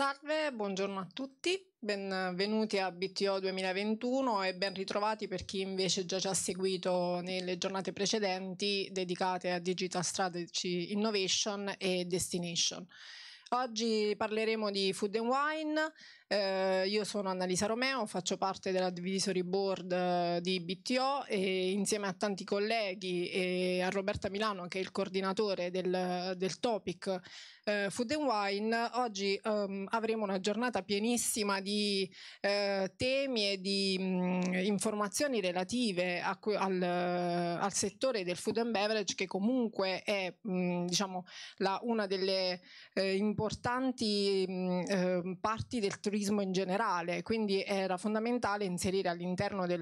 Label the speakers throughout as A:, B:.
A: Salve, buongiorno a tutti, benvenuti a BTO 2021 e ben ritrovati per chi invece già ci ha seguito nelle giornate precedenti dedicate a Digital Strategy Innovation e Destination. Oggi parleremo di Food and Wine, eh, io sono Annalisa Romeo, faccio parte dell'advisory board eh, di BTO e insieme a tanti colleghi e a Roberta Milano, che è il coordinatore del, del topic eh, Food and Wine, oggi um, avremo una giornata pienissima di eh, temi e di mh, mm, informazioni relative a, al, al, settore del food and beverage che comunque è mh, mm, diciamo, la, una delle eh, importanti mh, mm, eh, parti del turismo turismo in generale, quindi era fondamentale inserire all'interno del,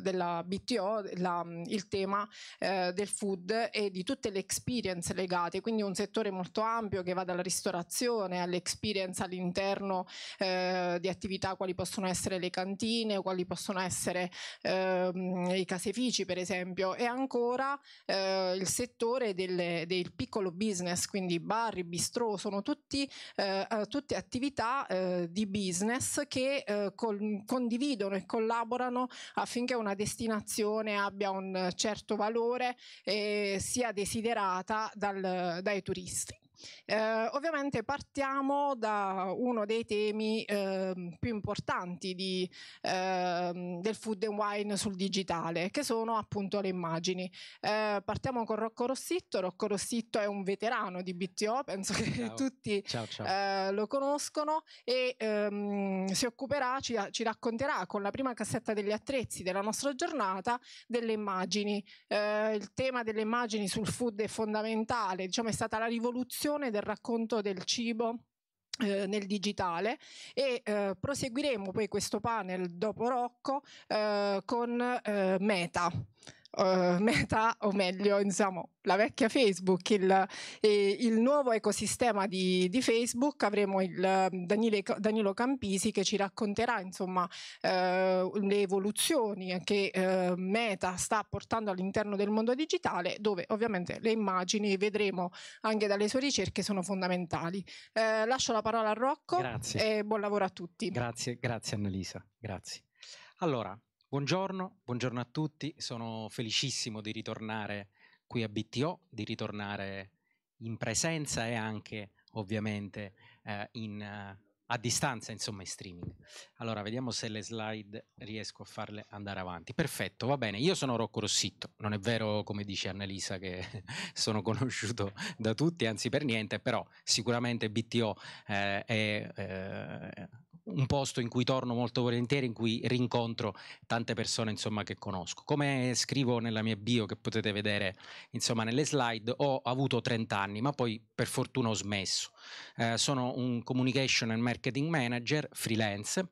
A: della BTO la, il tema eh, del food e di tutte le experience legate, quindi un settore molto ampio che va dalla ristorazione all'experience all'interno eh, di attività quali possono essere le cantine, quali possono essere eh, i caseifici per esempio e ancora eh, il settore delle, del piccolo business, quindi bar, bistro, sono tutti, eh, eh, tutte attività di business che eh, col, condividono e collaborano affinché una destinazione abbia un certo valore e eh, sia desiderata dal, dai turisti. Eh, ovviamente partiamo da uno dei temi eh, più importanti di, eh, del food and wine sul digitale, che sono appunto le immagini. Eh, partiamo con Rocco Rossitto. Rocco Rossitto è un veterano di BTO, penso che ciao. tutti ciao, ciao. Eh, lo conoscono e ehm, si occuperà, ci, ci, racconterà con la prima cassetta degli attrezzi della nostra giornata delle immagini. Eh, il tema delle immagini sul food è fondamentale, diciamo è stata la rivoluzione diffusione del racconto del cibo eh, nel digitale e eh, proseguiremo poi questo panel dopo Rocco eh, con eh, Meta uh, Meta, o meglio, insomma, la vecchia Facebook, il, eh, il nuovo ecosistema di, di Facebook, avremo il, mm, Danile, Danilo Campisi che ci racconterà insomma, eh, le evoluzioni che eh, Meta sta portando all'interno del mondo digitale, dove ovviamente le immagini, vedremo anche dalle sue ricerche, sono fondamentali. Eh, lascio la parola a Rocco grazie. e buon lavoro a tutti.
B: Grazie, grazie Annalisa, grazie. Allora, Buongiorno, buongiorno, a tutti, sono felicissimo di ritornare qui a BTO, di ritornare in presenza e anche ovviamente eh, in, eh, a distanza, insomma in streaming. Allora, vediamo se le slide riesco a farle andare avanti. Perfetto, va bene, io sono Rocco Rossitto, non è vero come dice Annalisa che sono conosciuto da tutti, anzi per niente, però sicuramente BTO eh, è... Eh, un posto in cui torno molto volentieri, in cui rincontro tante persone insomma, che conosco. Come scrivo nella mia bio che potete vedere insomma, nelle slide, ho avuto 30 anni, ma poi per fortuna ho smesso. Eh, sono un communication and marketing manager freelance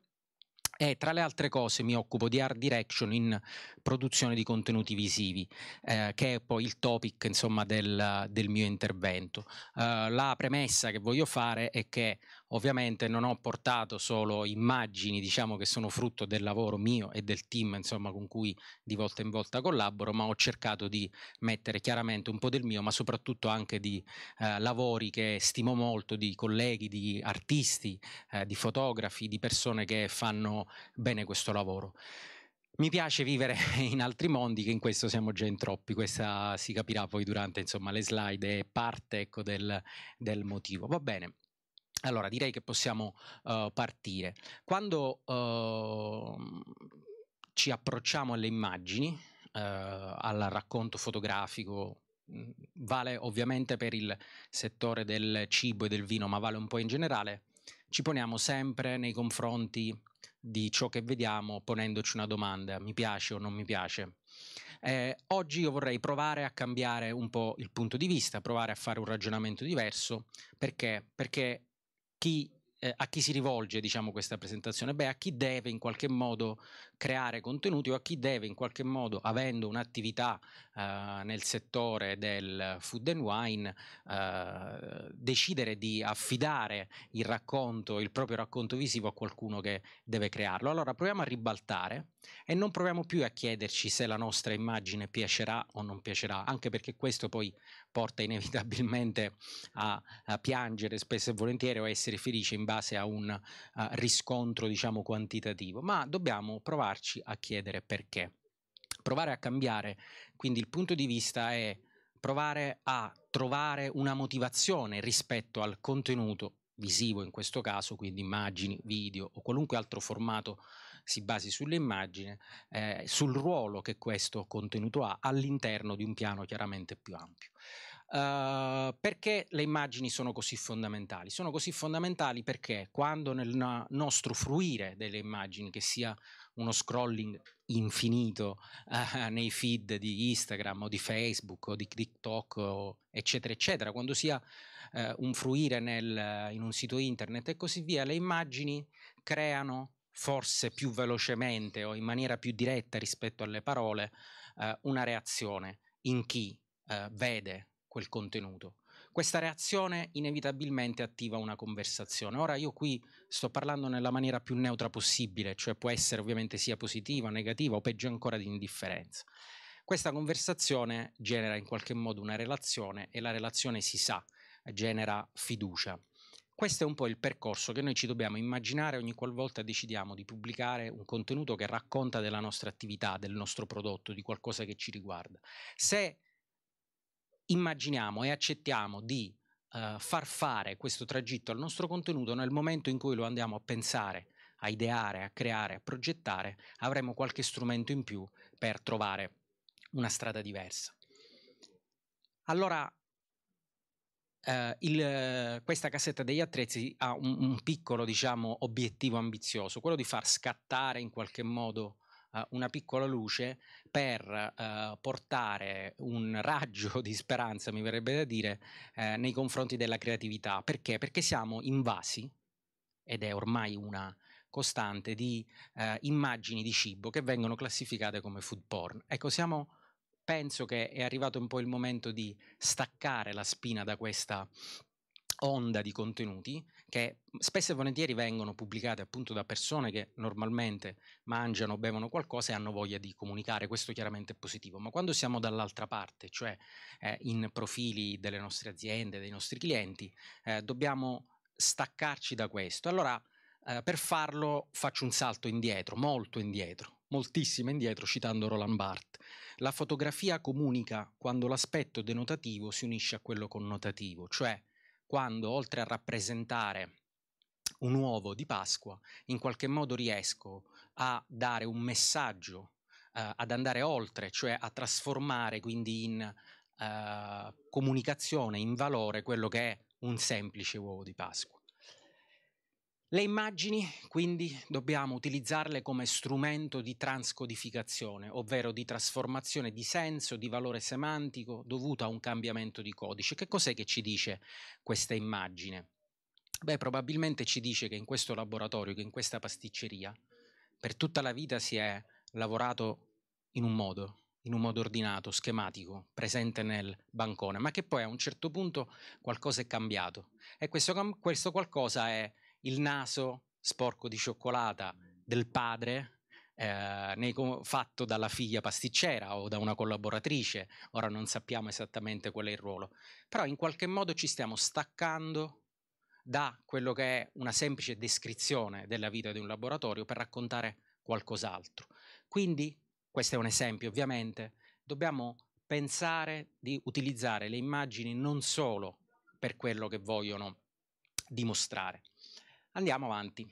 B: e tra le altre cose mi occupo di art direction in produzione di contenuti visivi, eh, che è poi il topic insomma, del, del mio intervento. Eh, la premessa che voglio fare è che Ovviamente non ho portato solo immagini, diciamo, che sono frutto del lavoro mio e del team, insomma, con cui di volta in volta collaboro, ma ho cercato di mettere chiaramente un po' del mio, ma soprattutto anche di eh, lavori che stimo molto, di colleghi, di artisti, eh, di fotografi, di persone che fanno bene questo lavoro. Mi piace vivere in altri mondi che in questo siamo già in troppi, questa si capirà poi durante insomma, le slide, è parte ecco, del, del motivo. Va bene, allora, direi che possiamo uh, partire. Quando uh, ci approcciamo alle immagini, uh, al racconto fotografico, mhmm, vale ovviamente per il settore del cibo e del vino, ma vale un po' in generale, ci poniamo sempre nei confronti di ciò che vediamo ponendoci una domanda, mi piace o non mi piace. Eh, oggi io vorrei provare a cambiare un po' il punto di vista, provare a fare un ragionamento diverso, perché? Perché chi eh, a chi si rivolge diciamo, questa presentazione? Beh, a chi deve in qualche modo creare contenuti o a chi deve in qualche modo, avendo un'attività eh, nel settore del food and wine eh, decidere di affidare il racconto, il proprio racconto visivo a qualcuno che deve crearlo. Allora proviamo a ribaltare e non proviamo più a chiederci se la nostra immagine piacerà o non piacerà, anche perché questo poi porta inevitabilmente a, a piangere spesso e volentieri o a essere felice in base a un uh, riscontro diciamo quantitativo, ma dobbiamo provarci a chiedere perché provare a cambiare. Quindi il punto di vista è provare a trovare una motivazione rispetto al contenuto visivo in questo caso, quindi immagini, video o qualunque altro formato si basi sull'immagine, eh, sul ruolo che questo contenuto ha all'interno di un piano chiaramente più ampio. Uh, perché le immagini sono così fondamentali? Sono così fondamentali perché quando nel nostro fruire delle immagini, che sia uno scrolling infinito eh, nei feed di Instagram o di Facebook o di TikTok o eccetera eccetera, quando sia eh, un fruire nel, in un sito internet e così via, le immagini creano forse più velocemente o in maniera più diretta rispetto alle parole eh, una reazione in chi eh, vede quel contenuto questa reazione inevitabilmente attiva una conversazione. Ora io qui sto parlando nella maniera più neutra possibile, cioè può essere ovviamente sia positiva, negativa o peggio ancora di indifferenza. Questa conversazione genera in qualche modo una relazione e la relazione si sa, genera fiducia. Questo è un po' il percorso che noi ci dobbiamo immaginare ogni qualvolta decidiamo di pubblicare un contenuto che racconta della nostra attività, del nostro prodotto, di qualcosa che ci riguarda. Se immaginiamo e accettiamo di uh, far fare questo tragitto al nostro contenuto nel momento in cui lo andiamo a pensare, a ideare, a creare, a progettare, avremo qualche strumento in più per trovare una strada diversa. Allora, Uh, il, questa cassetta degli attrezzi ha un, un piccolo diciamo, obiettivo ambizioso, quello di far scattare in qualche modo una piccola luce per eh, portare un raggio di speranza, mi verrebbe da dire, eh, nei confronti della creatività. Perché? Perché siamo invasi, ed è ormai una costante, di eh, immagini di cibo che vengono classificate come food porn. Ecco, siamo, penso che è arrivato un po' il momento di staccare la spina da questa onda di contenuti che spesso e volentieri vengono pubblicate appunto da persone che normalmente mangiano, bevono qualcosa e hanno voglia di comunicare, questo chiaramente è positivo, ma quando siamo dall'altra parte, cioè eh, in profili delle nostre aziende, dei nostri clienti, eh, dobbiamo staccarci da questo. Allora, eh, per farlo faccio un salto indietro, molto indietro, moltissimo indietro, citando Roland Barthes. La fotografia comunica quando l'aspetto denotativo si unisce a quello connotativo, cioè quando oltre a rappresentare un uovo di Pasqua, in qualche modo riesco a dare un messaggio, eh, ad andare oltre, cioè a trasformare quindi in eh, comunicazione, in valore quello che è un semplice uovo di Pasqua. Le immagini, quindi, dobbiamo utilizzarle come strumento di transcodificazione, ovvero di trasformazione di senso, di valore semantico dovuto a un cambiamento di codice. Che cos'è che ci dice questa immagine? Beh, probabilmente ci dice che in questo laboratorio, che in questa pasticceria, per tutta la vita si è lavorato in un modo, in un modo ordinato, schematico, presente nel bancone, ma che poi a un certo punto qualcosa è cambiato. E questo, questo qualcosa è il naso sporco di cioccolata del padre eh, fatto dalla figlia pasticcera o da una collaboratrice, ora non sappiamo esattamente qual è il ruolo, però in qualche modo ci stiamo staccando da quello che è una semplice descrizione della vita di un laboratorio per raccontare qualcos'altro. Quindi, questo è un esempio ovviamente, dobbiamo pensare di utilizzare le immagini non solo per quello che vogliono dimostrare. Andiamo avanti.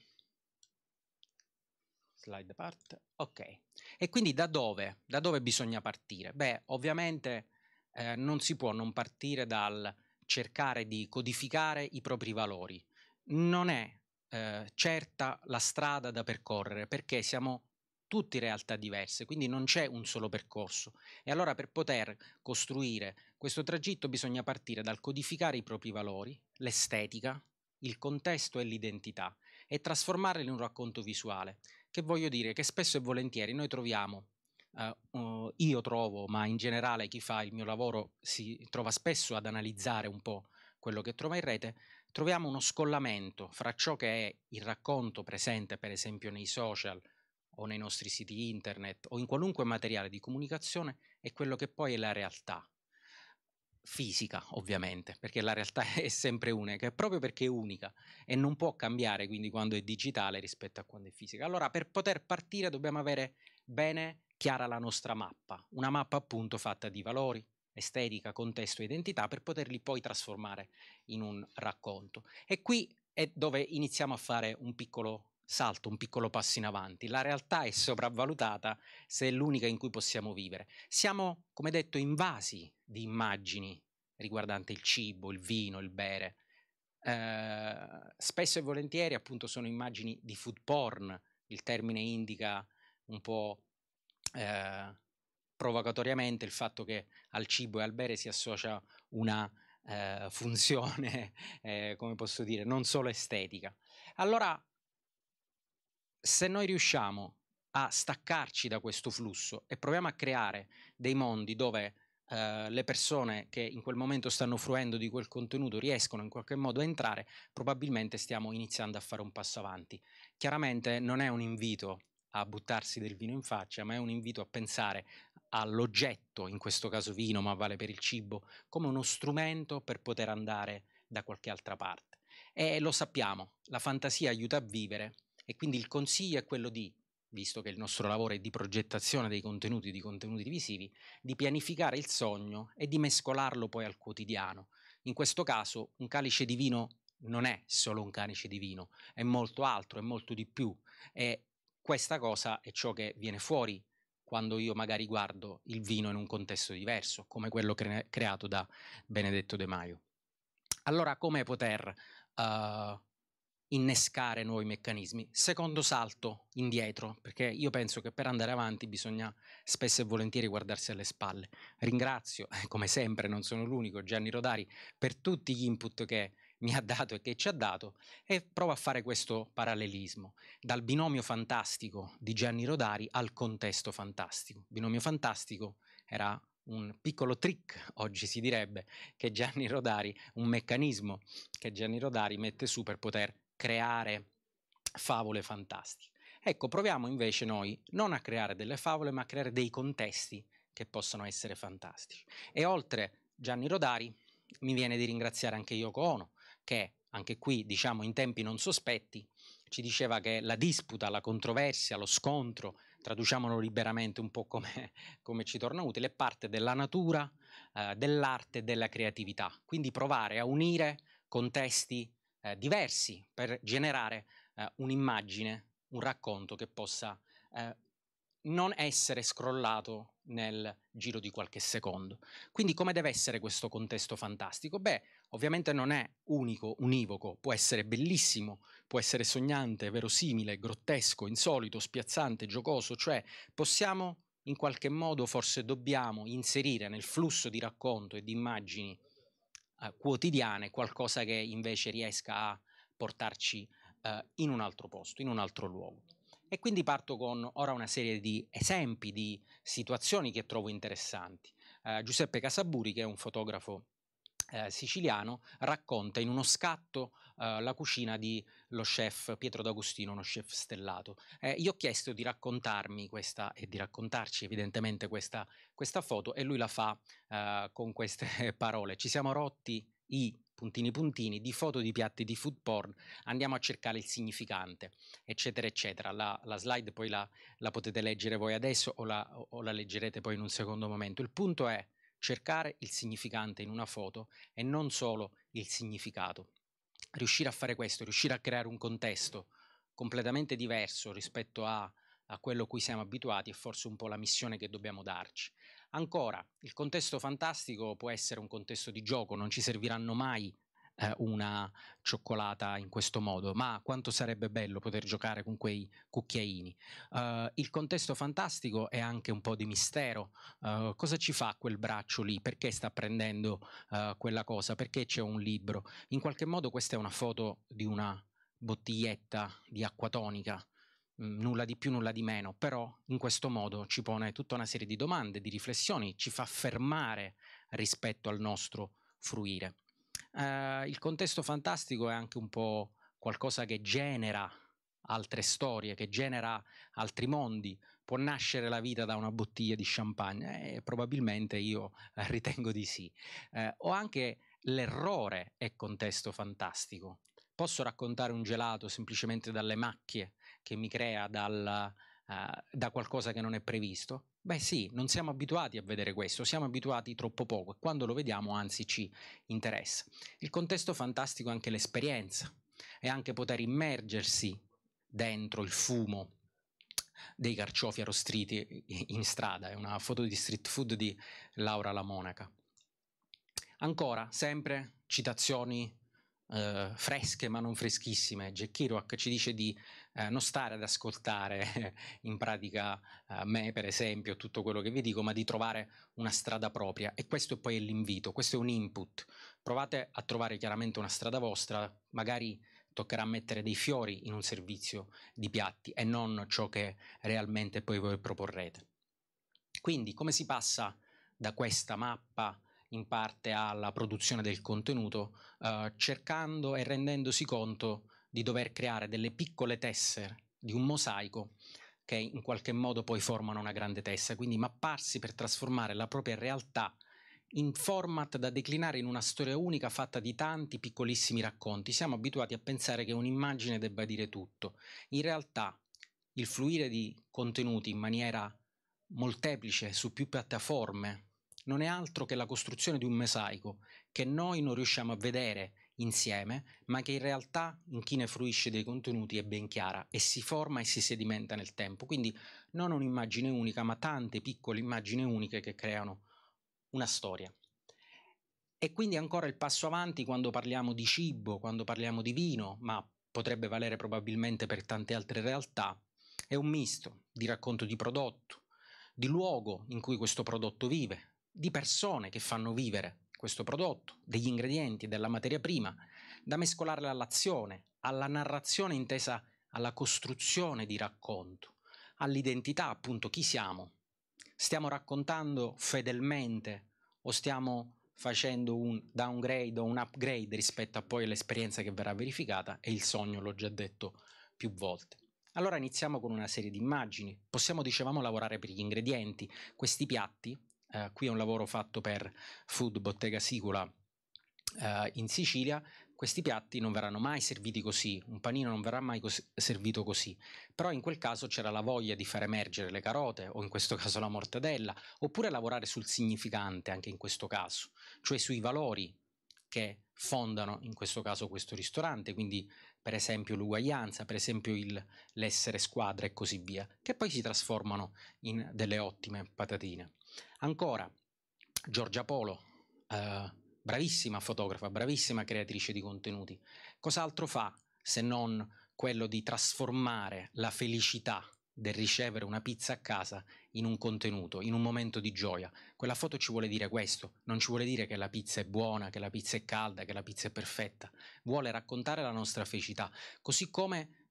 B: Slide part, Ok. E quindi da dove? Da dove bisogna partire? Beh, ovviamente eh, non si può non partire dal cercare di codificare i propri valori. Non è eh, certa la strada da percorrere perché siamo tutti realtà diverse, quindi non c'è un solo percorso. E allora per poter costruire questo tragitto bisogna partire dal codificare i propri valori, l'estetica, il contesto e l'identità e trasformarle in un racconto visuale. Che voglio dire che spesso e volentieri noi troviamo, uh, uh, io trovo, ma in generale chi fa il mio lavoro si trova spesso ad analizzare un po' quello che trova in rete, troviamo uno scollamento fra ciò che è il racconto presente per esempio nei social o nei nostri siti internet o in qualunque materiale di comunicazione e quello che poi è la realtà fisica ovviamente, perché la realtà è sempre unica, è proprio perché è unica e non può cambiare quindi quando è digitale rispetto a quando è fisica. Allora per poter partire dobbiamo avere bene chiara la nostra mappa, una mappa appunto fatta di valori, estetica, contesto e identità per poterli poi trasformare in un racconto. E qui è dove iniziamo a fare un piccolo salto, un piccolo passo in avanti. La realtà è sopravvalutata se è l'unica in cui possiamo vivere. Siamo, come detto, invasi di immagini riguardanti il cibo, il vino, il bere. Eh, spesso e volentieri appunto sono immagini di food porn, il termine indica un po' eh, provocatoriamente il fatto che al cibo e al bere si associa una eh, funzione, eh, come posso dire, non solo estetica. Allora se noi riusciamo a staccarci da questo flusso e proviamo a creare dei mondi dove eh, le persone che in quel momento stanno fruendo di quel contenuto riescono in qualche modo a entrare, probabilmente stiamo iniziando a fare un passo avanti. Chiaramente non è un invito a buttarsi del vino in faccia, ma è un invito a pensare all'oggetto, in questo caso vino, ma vale per il cibo, come uno strumento per poter andare da qualche altra parte. E lo sappiamo, la fantasia aiuta a vivere, e quindi il consiglio è quello di, visto che il nostro lavoro è di progettazione dei contenuti, di contenuti visivi, di pianificare il sogno e di mescolarlo poi al quotidiano. In questo caso un calice di vino non è solo un calice di vino, è molto altro, è molto di più. E questa cosa è ciò che viene fuori quando io magari guardo il vino in un contesto diverso, come quello cre- creato da Benedetto De Maio. Allora, come poter uh, innescare nuovi meccanismi. Secondo salto indietro, perché io penso che per andare avanti bisogna spesso e volentieri guardarsi alle spalle. Ringrazio, come sempre, non sono l'unico, Gianni Rodari, per tutti gli input che mi ha dato e che ci ha dato e provo a fare questo parallelismo dal binomio fantastico di Gianni Rodari al contesto fantastico. Binomio fantastico era un piccolo trick, oggi si direbbe, che Gianni Rodari, un meccanismo che Gianni Rodari mette su per poter creare favole fantastiche. Ecco, proviamo invece noi non a creare delle favole, ma a creare dei contesti che possono essere fantastici. E oltre Gianni Rodari, mi viene di ringraziare anche Yoko Ono, che anche qui, diciamo, in tempi non sospetti, ci diceva che la disputa, la controversia, lo scontro, traduciamolo liberamente un po' come, come ci torna utile, è parte della natura, eh, dell'arte e della creatività. Quindi provare a unire contesti eh, diversi per generare eh, un'immagine, un racconto che possa eh, non essere scrollato nel giro di qualche secondo. Quindi come deve essere questo contesto fantastico? Beh, ovviamente non è unico, univoco, può essere bellissimo, può essere sognante, verosimile, grottesco, insolito, spiazzante, giocoso, cioè possiamo in qualche modo, forse dobbiamo inserire nel flusso di racconto e di immagini eh, quotidiane qualcosa che invece riesca a portarci eh, in un altro posto, in un altro luogo. E quindi parto con ora una serie di esempi, di situazioni che trovo interessanti. Eh, Giuseppe Casaburi, che è un fotografo eh, siciliano racconta in uno scatto eh, la cucina di lo chef Pietro D'Agostino, uno chef stellato. Eh, gli ho chiesto di raccontarmi questa e di raccontarci evidentemente questa, questa foto e lui la fa eh, con queste parole. Ci siamo rotti i puntini puntini di foto di piatti di food porn, andiamo a cercare il significante, eccetera, eccetera. La, la slide poi la, la, potete leggere voi adesso o la, o la leggerete poi in un secondo momento. Il punto è Cercare il significante in una foto e non solo il significato. Riuscire a fare questo, riuscire a creare un contesto completamente diverso rispetto a, a quello a cui siamo abituati è forse un po' la missione che dobbiamo darci. Ancora, il contesto fantastico può essere un contesto di gioco, non ci serviranno mai eh, una cioccolata in questo modo, ma quanto sarebbe bello poter giocare con quei cucchiaini. Uh, il contesto fantastico è anche un po' di mistero. Uh, cosa ci fa quel braccio lì? Perché sta prendendo uh, quella cosa? Perché c'è un libro? In qualche modo questa è una foto di una bottiglietta di acqua tonica mm, nulla di più, nulla di meno, però in questo modo ci pone tutta una serie di domande, di riflessioni, ci fa fermare rispetto al nostro fruire eh, il contesto fantastico è anche un po' qualcosa che genera altre storie, che genera altri mondi. Può nascere la vita da una bottiglia di champagne? Eh, probabilmente io eh, ritengo di sì. Eh, o anche l'errore è contesto fantastico. Posso raccontare un gelato semplicemente dalle macchie che mi crea dal, uh, da qualcosa che non è previsto? Beh sì, non siamo abituati a vedere questo, siamo abituati troppo poco e quando lo vediamo anzi ci interessa. Il contesto fantastico è anche l'esperienza, e anche poter immergersi dentro il fumo dei carciofi arrostriti in strada, è una foto di street food di Laura La Monaca. Ancora, sempre citazioni eh, fresche ma non freschissime. Jack Kerouac ci dice di eh, non stare ad ascoltare in pratica eh, me per esempio, tutto quello che vi dico, ma di trovare una strada propria e questo poi è l'invito, questo è un input. Provate a trovare chiaramente una strada vostra, magari toccherà mettere dei fiori in un servizio di piatti e non ciò che realmente poi voi proporrete. Quindi come si passa da questa mappa in parte alla produzione del contenuto, eh, cercando e rendendosi conto di dover creare delle piccole tessere di un mosaico che in qualche modo poi formano una grande tessera, quindi mapparsi per trasformare la propria realtà in format da declinare in una storia unica fatta di tanti piccolissimi racconti. Siamo abituati a pensare che un'immagine debba dire tutto. In realtà il fluire di contenuti in maniera molteplice su più piattaforme non è altro che la costruzione di un mosaico che noi non riusciamo a vedere insieme, ma che in realtà in chi ne fruisce dei contenuti è ben chiara e si forma e si sedimenta nel tempo. Quindi non un'immagine unica, ma tante piccole immagini uniche che creano una storia. E quindi ancora il passo avanti quando parliamo di cibo, quando parliamo di vino, ma potrebbe valere probabilmente per tante altre realtà, è un misto di racconto di prodotto, di luogo in cui questo prodotto vive, di persone che fanno vivere questo prodotto, degli ingredienti, della materia prima, da mescolare all'azione, alla narrazione intesa alla costruzione di racconto, all'identità, appunto, chi siamo. Stiamo raccontando fedelmente o stiamo facendo un downgrade o un upgrade rispetto a poi l'esperienza che verrà verificata e il sogno l'ho già detto più volte. Allora iniziamo con una serie di immagini. Possiamo, dicevamo, lavorare per gli ingredienti. Questi piatti eh, qui è un lavoro fatto per Food Bottega Sicula eh, in Sicilia, questi piatti non verranno mai serviti così, un panino non verrà mai cos- servito così, però in quel caso c'era la voglia di far emergere le carote o in questo caso la mortadella, oppure lavorare sul significante anche in questo caso, cioè sui valori che fondano in questo caso questo ristorante, quindi per esempio l'uguaglianza, per esempio il, l'essere squadra e così via, che poi si trasformano in delle ottime patatine. Ancora, Giorgia Polo, eh, bravissima fotografa, bravissima creatrice di contenuti. Cos'altro fa se non quello di trasformare la felicità del ricevere una pizza a casa in un contenuto, in un momento di gioia. Quella foto ci vuole dire questo, non ci vuole dire che la pizza è buona, che la pizza è calda, che la pizza è perfetta, vuole raccontare la nostra felicità, così come,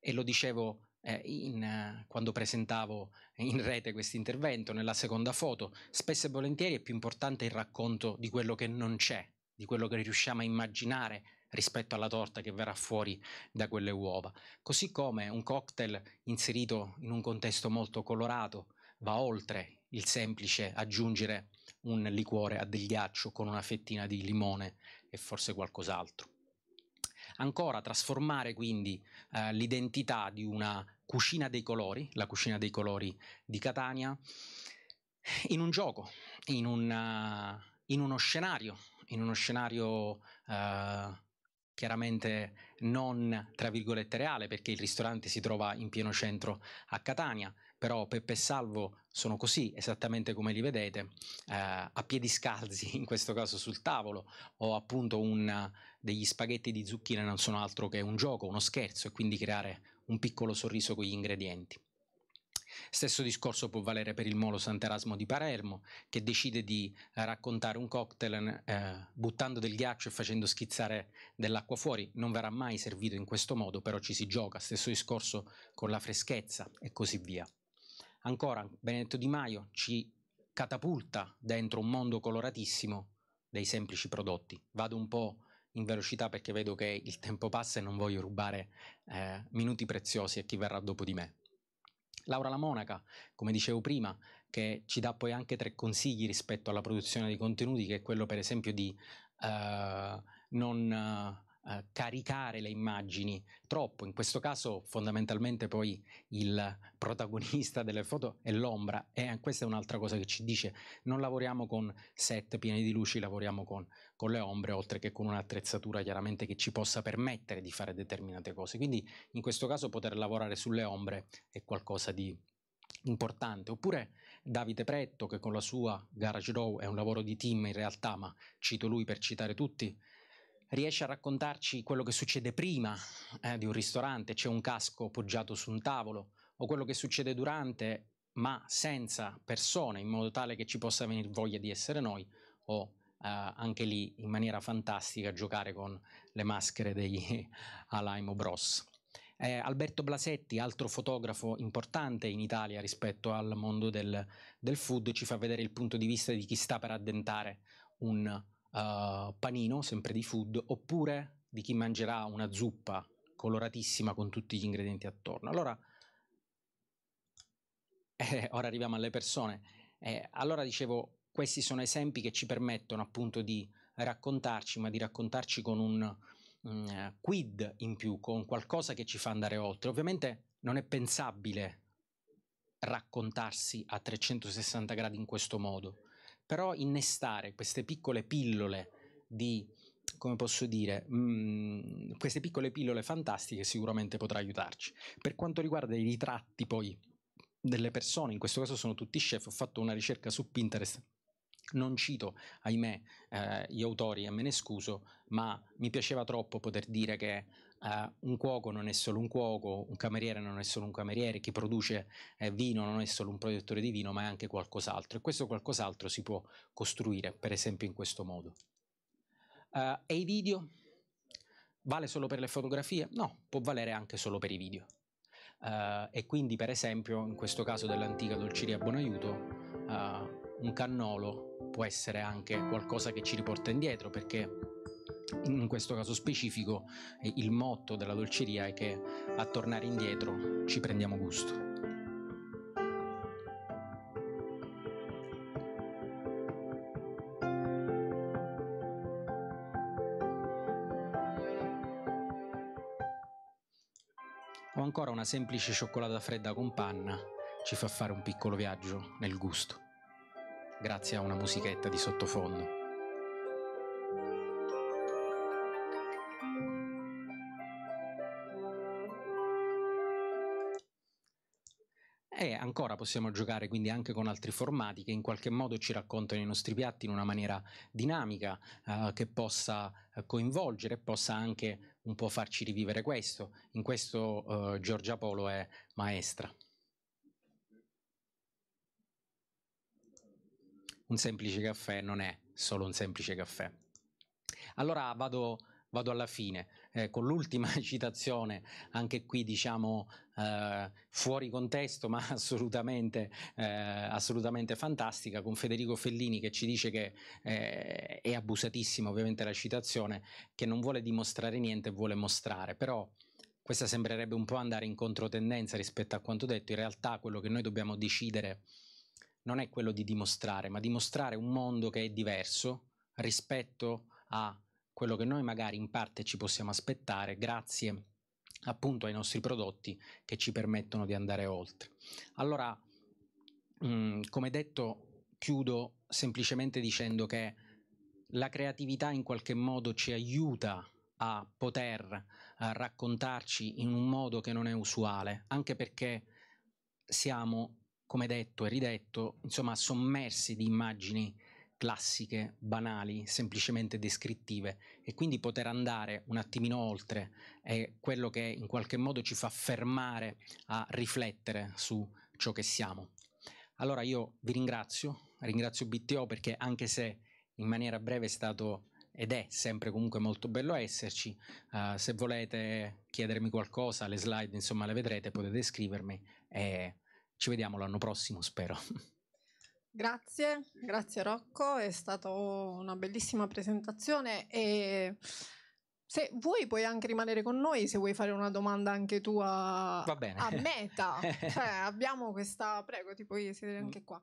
B: e lo dicevo eh, in, eh, quando presentavo in rete questo intervento, nella seconda foto, spesso e volentieri è più importante il racconto di quello che non c'è, di quello che riusciamo a immaginare rispetto alla torta che verrà fuori da quelle uova. Così come un cocktail inserito in un contesto molto colorato va oltre il semplice aggiungere un liquore a del ghiaccio con una fettina di limone e forse qualcos'altro ancora trasformare quindi eh, l'identità di una Cucina dei colori, la cucina dei colori di Catania, in un gioco, in, un, in uno scenario, in uno scenario eh, chiaramente non tra virgolette reale perché il ristorante si trova in pieno centro a Catania, però Peppe e Salvo sono così, esattamente come li vedete, eh, a piedi scalzi, in questo caso sul tavolo, o appunto un, degli spaghetti di zucchine non sono altro che un gioco, uno scherzo e quindi creare un piccolo sorriso con gli ingredienti. Stesso discorso può valere per il molo Sant'Erasmo di Palermo, che decide di raccontare un cocktail eh, buttando del ghiaccio e facendo schizzare dell'acqua fuori. Non verrà mai servito in questo modo, però ci si gioca. Stesso discorso con la freschezza e così via. Ancora, Benedetto Di Maio ci catapulta dentro un mondo coloratissimo dei semplici prodotti. Vado un po' in velocità perché vedo che il tempo passa e non voglio rubare eh, minuti preziosi a chi verrà dopo di me. Laura la Monaca, come dicevo prima, che ci dà poi anche tre consigli rispetto alla produzione di contenuti, che è quello per esempio di eh, non eh, caricare le immagini troppo, in questo caso fondamentalmente poi il protagonista delle foto è l'ombra e eh, questa è un'altra cosa che ci dice, non lavoriamo con set pieni di luci, lavoriamo con, con le ombre oltre che con un'attrezzatura chiaramente che ci possa permettere di fare determinate cose, quindi in questo caso poter lavorare sulle ombre è qualcosa di importante. Oppure Davide Pretto, che con la sua Garage Row è un lavoro di team in realtà, ma cito lui per citare tutti, riesce a raccontarci quello che succede prima eh, di un ristorante, c'è un casco poggiato su un tavolo, o quello che succede durante, ma senza persone, in modo tale che ci possa venire voglia di essere noi, o eh, anche lì in maniera fantastica giocare con le maschere degli Alaimo Bros. Eh, Alberto Blasetti, altro fotografo importante in Italia rispetto al mondo del, del, food, ci fa vedere il punto di vista di chi sta per addentare un eh, panino, sempre di food, oppure di chi mangerà una zuppa coloratissima con tutti gli ingredienti attorno. Allora, eh, ora arriviamo alle persone. Eh, allora dicevo, questi sono esempi che ci permettono appunto di raccontarci, ma di raccontarci con un um, quid in più, con qualcosa che ci fa andare oltre. Ovviamente non è pensabile raccontarsi a 360 gradi in questo modo però innestare queste piccole pillole di, come posso dire, mh, mm, queste piccole pillole fantastiche sicuramente potrà aiutarci. Per quanto riguarda i ritratti poi delle persone, in questo caso sono tutti chef, ho fatto una ricerca su Pinterest non cito, ahimè, eh, gli autori e me ne scuso, ma mi piaceva troppo poter dire che Uh, un cuoco non è solo un cuoco, un cameriere non è solo un cameriere, chi produce eh, vino non è solo un produttore di vino, ma è anche qualcos'altro. E questo qualcos'altro si può costruire, per esempio, in questo modo. Uh, e i video? Vale solo per le fotografie? No, può valere anche solo per i video. Uh, e quindi, per esempio, in questo caso dell'antica Dolciria Buonaiuto, un cannolo può essere anche qualcosa che ci riporta indietro perché in questo caso specifico eh, il motto della dolceria è che a tornare indietro ci prendiamo gusto. O ancora una semplice cioccolata fredda con panna, ci fa fare un piccolo viaggio nel gusto grazie a una musichetta di sottofondo. E ancora possiamo giocare quindi anche con altri formati che in qualche modo ci raccontano i nostri piatti in una maniera dinamica eh, che possa eh, coinvolgere e possa anche un po' farci rivivere questo. In questo eh, Giorgia Polo è maestra. un semplice caffè non è solo un semplice caffè. Allora vado, vado alla fine, eh, con l'ultima citazione, anche qui diciamo eh, fuori contesto ma assolutamente, eh, assolutamente, fantastica, con Federico Fellini che ci dice che eh, è abusatissima ovviamente la citazione, che non vuole dimostrare niente, vuole mostrare, però questa sembrerebbe un po' andare in controtendenza rispetto a quanto detto, in realtà quello che noi dobbiamo decidere non è quello di dimostrare, ma dimostrare un mondo che è diverso rispetto a quello che noi magari in parte ci possiamo aspettare grazie appunto ai nostri prodotti che ci permettono di andare oltre. Allora, mh, mm, come detto, chiudo semplicemente dicendo che la creatività in qualche modo ci aiuta a poter a eh, raccontarci in un modo che non è usuale, anche perché siamo come detto e ridetto, insomma, sommersi di immagini classiche, banali, semplicemente descrittive e quindi poter andare un attimino oltre è quello che in qualche modo ci fa fermare a riflettere su ciò che siamo. Allora io vi ringrazio, ringrazio BTO perché anche se in maniera breve è stato ed è sempre comunque molto bello esserci, uh, se volete chiedermi qualcosa, le slide insomma le vedrete, potete scrivermi e ci vediamo l'anno prossimo, spero.
A: Grazie, grazie Rocco, è stata una bellissima presentazione e se vuoi puoi anche rimanere con noi se vuoi fare una domanda anche tu a, a Meta. cioè, abbiamo questa, prego, ti puoi sedere mm. anche qua.